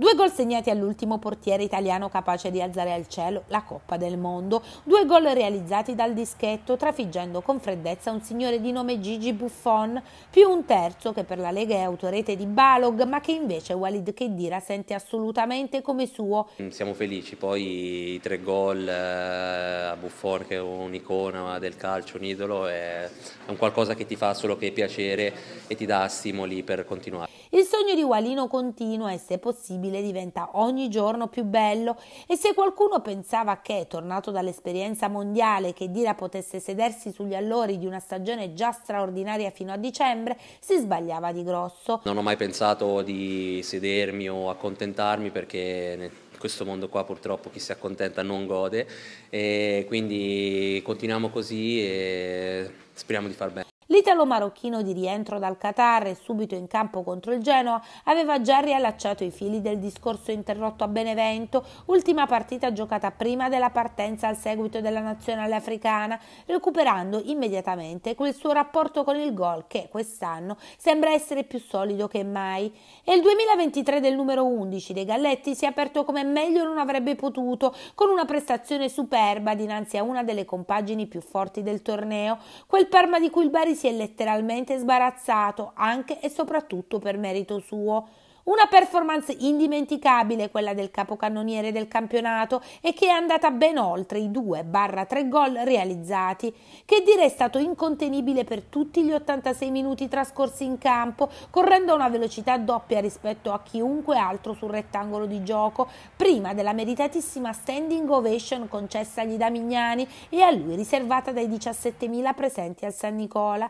Due gol segnati all'ultimo portiere italiano capace di alzare al cielo la Coppa del Mondo. Due gol realizzati dal dischetto, trafiggendo con freddezza un signore di nome Gigi Buffon, più un terzo che per la Lega è autorete di Balog, ma che invece Walid Kedira sente assolutamente come suo. Mm, siamo felici, poi i tre gol eh, a Buffon che è un'icona del calcio, un idolo, è un qualcosa che ti fa solo che piacere e ti dà stimoli per continuare. Il sogno di Walino continua e se possibile possibile diventa ogni giorno più bello e se qualcuno pensava che, tornato dall'esperienza mondiale, che Dira potesse sedersi sugli allori di una stagione già straordinaria fino a dicembre, si sbagliava di grosso. Non ho mai pensato di sedermi o accontentarmi perché questo mondo qua purtroppo chi si accontenta non gode e quindi continuiamo così e speriamo di far bene. L'italo-marocchino di rientro dal Qatar e subito in campo contro il Genoa aveva già riallacciato i fili del discorso interrotto a Benevento, ultima partita giocata prima della partenza al seguito della nazionale africana, recuperando immediatamente quel suo rapporto con il gol che quest'anno sembra essere più solido che mai. E il 2023 del numero 11 dei Galletti si è aperto come meglio non avrebbe potuto, con una prestazione superba dinanzi a una delle compagini più forti del torneo, quel Parma di cui il Bari si è letteralmente sbarazzato anche e soprattutto per merito suo. Una performance indimenticabile quella del capocannoniere del campionato e che è andata ben oltre i 2-3 gol realizzati, che dire è stato incontenibile per tutti gli 86 minuti trascorsi in campo, correndo a una velocità doppia rispetto a chiunque altro sul rettangolo di gioco, prima della meritatissima standing ovation concessa agli Damignani e a lui riservata dai 17.000 presenti al San Nicola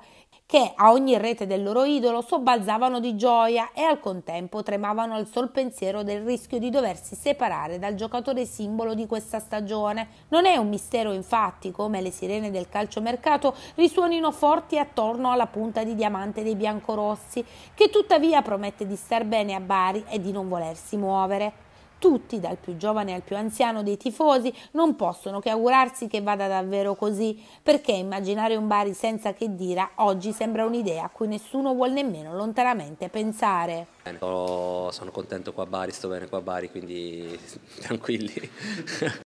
che a ogni rete del loro idolo sobbalzavano di gioia e al contempo tremavano al sol pensiero del rischio di doversi separare dal giocatore simbolo di questa stagione. Non è un mistero infatti come le sirene del calciomercato risuonino forti attorno alla punta di diamante dei biancorossi, che tuttavia promette di star bene a Bari e di non volersi muovere. Tutti, dal più giovane al più anziano dei tifosi, non possono che augurarsi che vada davvero così, perché immaginare un Bari senza che dira oggi sembra un'idea a cui nessuno vuole nemmeno lontanamente pensare. sono contento qua a Bari, sto bene qua a Bari, quindi tranquilli.